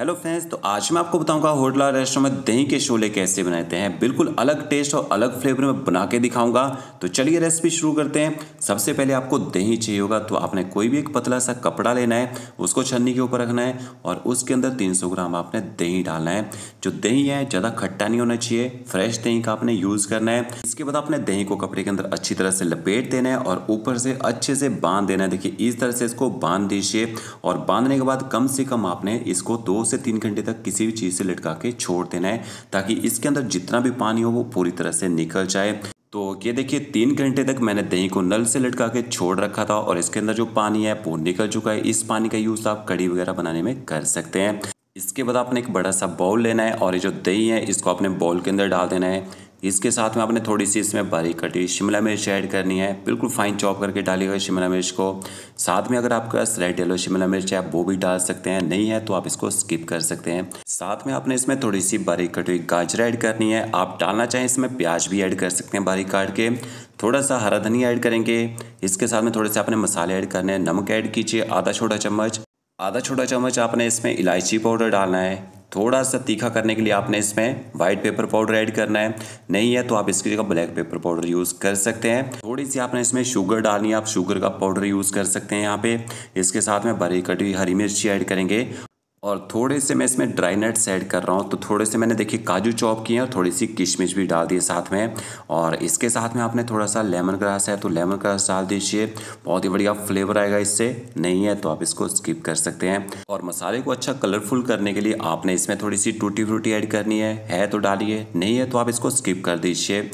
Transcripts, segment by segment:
hello friends तो आज मैं आपको बताऊंगा होटला रेस्टोरेंट में दही के शोले कैसे बनाते हैं बिल्कुल अलग टेस्ट और अलग फ्लेवर में बना के दिखाऊंगा तो चलिए रेसिपी शुरू करते हैं सबसे पहले आपको दही चाहिए होगा तो आपने कोई भी एक पतला सा कपड़ा लेना है उसको छन्नी के ऊपर रखना है और उसके अंदर तीन ग्राम आपने दही डालना है जो दही है ज़्यादा खट्टा नहीं होना चाहिए फ्रेश दही का आपने यूज़ करना है इसके बाद आपने दही को कपड़े के अंदर अच्छी तरह से लपेट देना है और ऊपर से अच्छे से बांध देना है देखिए इस तरह से इसको बांध दीजिए और बांधने के बाद कम से कम आपने इसको दो से तीन घंटे तक किसी भी चीज़ से लटका के छोड़ देना है ताकि इसके अंदर जितना भी पानी हो वो पूरी तरह से निकल जाए तो ये देखिए तीन घंटे तक मैंने दही को नल से लटका के छोड़ रखा था और इसके अंदर जो पानी है वो निकल चुका है इस पानी का यूज़ आप कड़ी वगैरह बनाने में कर सकते हैं इसके बाद आपने एक बड़ा सा बाउल लेना है और ये जो दही है इसको आपने बाउल के अंदर डाल देना है इसके साथ में आपने थोड़ी सी इसमें बारीक कटी शिमला मिर्च ऐड करनी है बिल्कुल फाइन चॉप करके डालिएगा शिमला मिर्च को साथ में अगर आपके पास रेड येलो शिमला मिर्च है वो भी डाल सकते हैं नहीं है तो आप इसको स्किप कर सकते हैं साथ में आपने इसमें थोड़ी सी बारीक कटी गाजर ऐड करनी है आप डालना चाहें इसमें प्याज भी ऐड कर सकते हैं बारीक काट के थोड़ा सा हरा धनिया ऐड करेंगे इसके साथ में थोड़े से आपने मसाले ऐड करने हैं नमक ऐड कीजिए आधा छोटा चम्मच आधा छोटा चम्मच आपने इसमें इलायची पाउडर डालना है थोड़ा सा तीखा करने के लिए आपने इसमें व्हाइट पेपर पाउडर ऐड करना है नहीं है तो आप इसकी जगह ब्लैक पेपर पाउडर यूज़ कर सकते हैं थोड़ी सी आपने इसमें शुगर डालनी है आप शुगर का पाउडर यूज़ कर सकते हैं यहाँ पे इसके साथ में बरी कटी हरी मिर्ची ऐड करेंगे और थोड़े से मैं इसमें ड्राई नट्स ऐड कर रहा हूँ तो थोड़े से मैंने देखिए काजू चॉप किए हैं और थोड़ी सी किशमिश भी डाल दिए साथ में और इसके साथ में आपने थोड़ा सा लेमन ग्रास है तो लेमन ग्रास डाल दीजिए बहुत ही बढ़िया फ्लेवर आएगा इससे नहीं है तो आप इसको स्किप कर सकते हैं और मसाले को अच्छा कलरफुल करने के लिए आपने इसमें थोड़ी सी टूटी फ्रूटी ऐड करनी है है तो डालिए नहीं है तो आप इसको स्किप कर दीजिए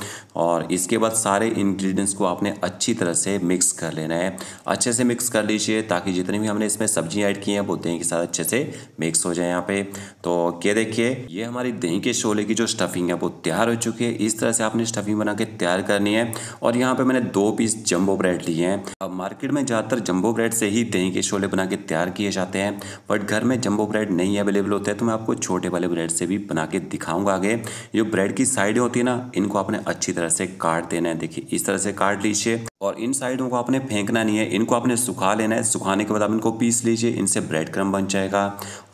और इसके बाद सारे इन्ग्रीडियंट्स को आपने अच्छी तरह से मिक्स कर लेना है अच्छे से मिक्स कर लीजिए ताकि जितनी भी हमने इसमें सब्जियाँ ऐड की हैं वो दें के साथ अच्छे से मिक्स हो जाए यहाँ पे तो ये देखिए ये हमारी दही के शोले की जो स्टफिंग है वो तैयार हो चुकी है इस तरह से आपने स्टफिंग बना के तैयार करनी है और यहाँ पे मैंने दो पीस जंबो ब्रेड लिए हैं अब मार्केट में ज़्यादातर जंबो ब्रेड से ही दही के शोले बना के तैयार किए जाते हैं बट घर में जंबो ब्रेड नहीं अवेलेबल होते हैं तो मैं आपको छोटे वाले ब्रेड से भी बना के दिखाऊंगा आगे जो ब्रेड की साइडें होती है ना इनको आपने अच्छी तरह से काट देना है देखिए इस तरह से काट लीजिए और इन साइडों को आपने फेंकना नहीं है इनको आपने सुखा लेना है सुखाने के बाद आप इनको पीस लीजिए इनसे ब्रेड क्रम बन जाएगा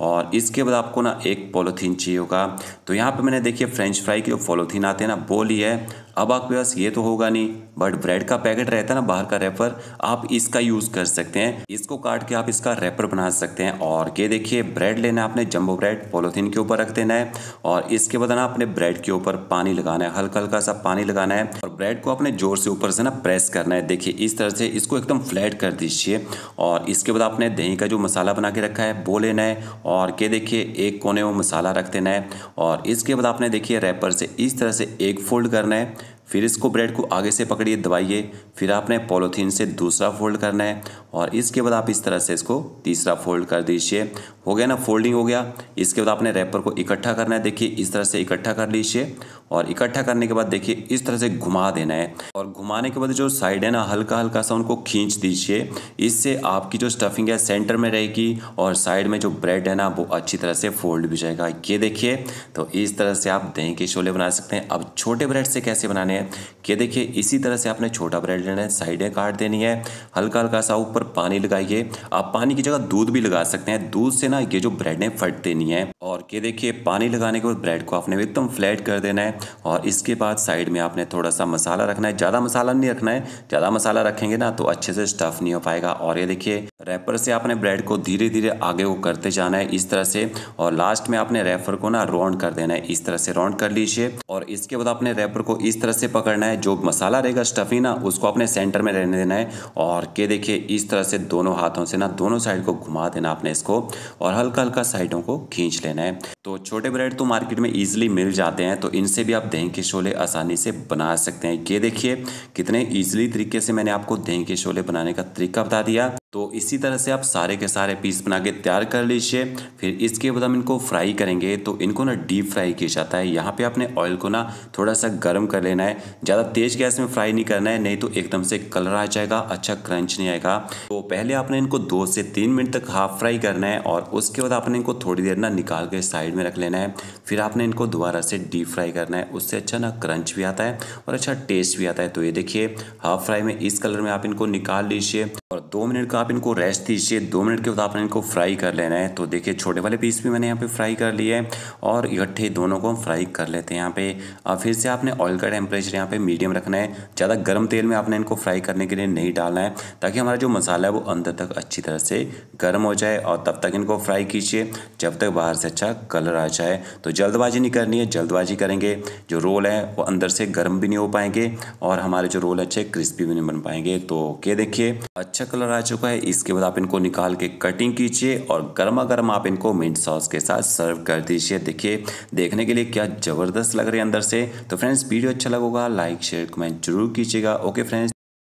और इसके बाद आपको ना एक पोलोथीन चाहिए होगा तो यहाँ पे मैंने देखिए फ्रेंच फ्राई के जो पोलोथीन आते हैं ना बोली है अब आपके पास ये तो होगा नहीं बट ब्रेड का पैकेट रहता है ना बाहर का रेपर आप इसका यूज़ कर सकते हैं इसको काट के आप इसका रेपर बना सकते हैं और ये देखिए ब्रेड लेना आपने जम्बो ब्रेड पोलोथीन के ऊपर रख देना है और इसके बाद ना आपने ब्रेड के ऊपर पानी लगाना है हल्का हल्का सा पानी लगाना है और ब्रेड को अपने जोर से ऊपर से ना प्रेस करना है देखिए इस तरह से इसको एकदम फ्लैट कर दीजिए और इसके बाद आपने दही का जो मसाला बना के रखा है वो लेना है और ये देखिए एक कोने में मसाला रख देना है और इसके बाद आपने देखिए रैपर से इस तरह से एक फोल्ड करना है फिर इसको ब्रेड को आगे से पकड़िए दबाइए फिर आपने पॉलोथीन से दूसरा फोल्ड करना है और इसके बाद आप इस तरह से इसको तीसरा फोल्ड कर दीजिए हो गया ना फोल्डिंग हो गया इसके बाद आपने रैपर को इकट्ठा करना है देखिए इस तरह से इकट्ठा कर लीजिए और इकट्ठा करने के बाद देखिए इस तरह से घुमा देना है और घुमाने के बाद जो साइड है ना हल्का हल्का सा उनको खींच दीजिए इससे आपकी जो स्टफिंग है सेंटर में रहेगी और साइड में जो ब्रेड है ना वो अच्छी तरह से फोल्ड भी जाएगा ये देखिए तो इस तरह से आप दही के छोले बना सकते हैं अब छोटे ब्रेड से कैसे बनाने हैं कि देखिए इसी तरह से आपने छोटा ब्रेड लेना है साइडें काट देनी है हल्का हल्का सा ऊपर पानी लगाइए आप पानी की जगह दूध भी लगा सकते हैं दूध से ना ये जो ब्रेड है फट देनी है और ये देखिए पानी लगाने के बाद ब्रेड को आपने एकदम फ्लैट कर देना है और इसके बाद साइड में आपने थोड़ा सा मसाला रखना है ज़्यादा मसाला नहीं रखना है ज़्यादा मसाला रखेंगे ना तो अच्छे से स्टफ़ नहीं हो पाएगा और ये देखिए रैपर से आपने ब्रेड को धीरे धीरे आगे को करते जाना है इस तरह से और लास्ट में आपने रैपर को ना राउंड कर देना है इस तरह से राउंड कर लीजिए और इसके बाद आपने रैपर को इस तरह से पकड़ना है जो मसाला रहेगा स्टफिंग ना उसको आपने सेंटर में रहने देना है और के देखिए इस तरह से दोनों हाथों से ना दोनों साइड को घुमा देना आपने इसको और हल्का हल्का साइडों को खींच लेना है तो छोटे ब्रेड तो मार्केट में ईजिली मिल जाते हैं तो इनसे भी आप दही के शोले आसानी से बना सकते हैं ये देखिए कितने ईजिली तरीके से मैंने आपको दही के शोले बनाने का तरीका बता दिया तो इसी तरह से आप सारे के सारे पीस बना के तैयार कर लीजिए फिर इसके बाद हम इनको फ्राई करेंगे तो इनको ना डीप फ्राई किया जाता है यहाँ पे आपने ऑयल को ना थोड़ा सा गर्म कर लेना है ज़्यादा तेज़ गैस में फ्राई नहीं करना है नहीं तो एकदम से कलर आ जाएगा अच्छा क्रंच नहीं आएगा तो पहले आपने इनको दो से तीन मिनट तक हाफ फ्राई करना है और उसके बाद आपने इनको थोड़ी देर ना निकाल के साइड में रख लेना है फिर आपने इनको दोबारा से डीप फ्राई करना है उससे अच्छा ना क्रंच भी आता है और अच्छा टेस्ट भी आता है तो ये देखिए हाफ फ्राई में इस कलर में आप इनको निकाल लीजिए दो मिनट का आप इनको रेस्ट दीजिए दो मिनट के बाद आपने इनको फ्राई कर लेना है तो देखिए छोटे वाले पीस भी मैंने यहाँ पे फ्राई कर लिए हैं और इकट्ठे दोनों को हम फ्राई कर लेते हैं यहाँ पे अब फिर से आपने ऑयल का टेम्परेचर यहाँ पे मीडियम रखना है ज़्यादा गर्म तेल में आपने इनको फ्राई करने के लिए नहीं डालना है ताकि हमारा जो मसाला है वो अंदर तक अच्छी तरह से गर्म हो जाए और तब तक इनको फ्राई कीजिए जब तक बाहर से अच्छा कलर आ जाए तो जल्दबाजी नहीं करनी है जल्दबाजी करेंगे जो रोल है वो अंदर से गर्म भी नहीं हो पाएंगे और हमारे जो रोल अच्छे क्रिस्पी भी नहीं बन पाएंगे तो के देखिए अच्छा कलर आ चुका है इसके बाद आप इनको निकाल के कटिंग कीजिए और गर्मा गर्म आप इनको मिंट सॉस के साथ सर्व कर दीजिए देखिए देखने के लिए क्या ज़बरदस्त लग रहे हैं अंदर से तो फ्रेंड्स वीडियो अच्छा लगेगा लाइक शेयर कमेंट जरूर कीजिएगा ओके फ्रेंड्स